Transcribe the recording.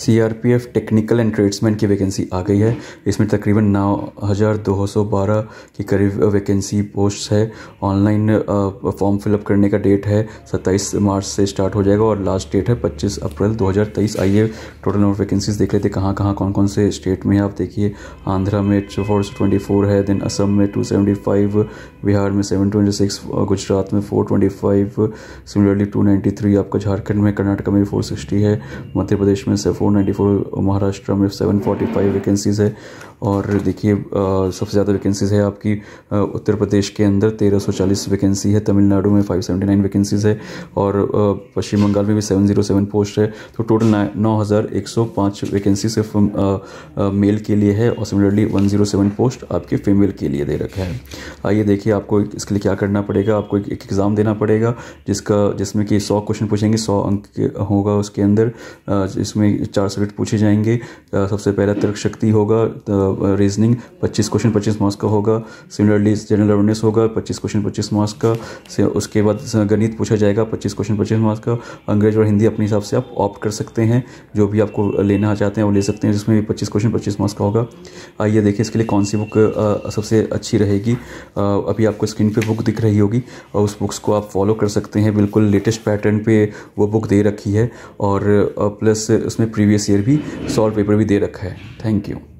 C R P F technical and tradesman की vacancy आ गई है इसमें तकरीबन नौ हज़ार दो सौ बारह के करीब वैकेंसी पोस्ट है ऑनलाइन फॉर्म फिलअप करने का डेट है सत्ताईस मार्च से स्टार्ट हो जाएगा और लास्ट डेट है पच्चीस अप्रैल दो हज़ार तेईस आइए टोटल नंबर वैकेंसीज देख लेते कहाँ कहाँ कौन कौन से स्टेट में है आप देखिए आंध्रा में फोर ट्वेंटी फोर है देन असम में टू सेवेंटी फाइव बिहार में सेवन ट्वेंटी सिक्स गुजरात में four twenty five similarly two ninety three आपका झारखंड में कर्नाटका में फोर सिक्सटी है मध्य प्रदेश में से फोर 494 महाराष्ट्र में 745 वैकेंसीज़ है और देखिए सबसे ज़्यादा वैकेंसीज़ है आपकी उत्तर प्रदेश के अंदर 1340 वैकेंसी है तमिलनाडु में 579 वैकेंसीज़ है और पश्चिम बंगाल में भी 707 पोस्ट है तो टोटल नौ हज़ार एक सौ पाँच वैकेंसी सिर्फ मेल के लिए है और similarly one zero seven post आपके फीमेल के लिए दे रखा है आइए देखिए आपको इसके लिए क्या करना पड़ेगा आपको एक एग्ज़ाम देना पड़ेगा जिसका जिसमें कि सौ क्वेश्चन पूछेंगे सौ अंक होगा उसके अंदर इसमें चार सब्जेक्ट पूछे जाएंगे सबसे पहला तर्क शक्ति होगा रीजनिंग पच्चीस क्वेश्चन पच्चीस मार्क्स का होगा सिमिलरली जनरल अवेयरनेस होगा पच्चीस क्वेश्चन पच्चीस मार्क्स का उसके बाद गणित पूछा जाएगा पच्चीस क्वेश्चन पच्चीस मार्क्स का अंग्रेज और हिंदी अपने हिसाब से आप ऑप्ट कर सकते हैं जो भी आपको लेना चाहते हैं वो ले सकते हैं जिसमें भी पच्चीस क्वेश्चन पच्चीस मार्क्स का होगा आइए देखिए इसके लिए कौन सी बुक सबसे अच्छी रहेगी अभी आपको स्क्रीन पर बुक दिख रही होगी और उस बुक्स को आप फॉलो कर सकते हैं बिल्कुल लेटेस्ट पैटर्न पर वो बुक दे रखी है और प्लस उसमें प्री प्रीवियस ईयर भी सॉल्व पेपर भी दे रखा है थैंक यू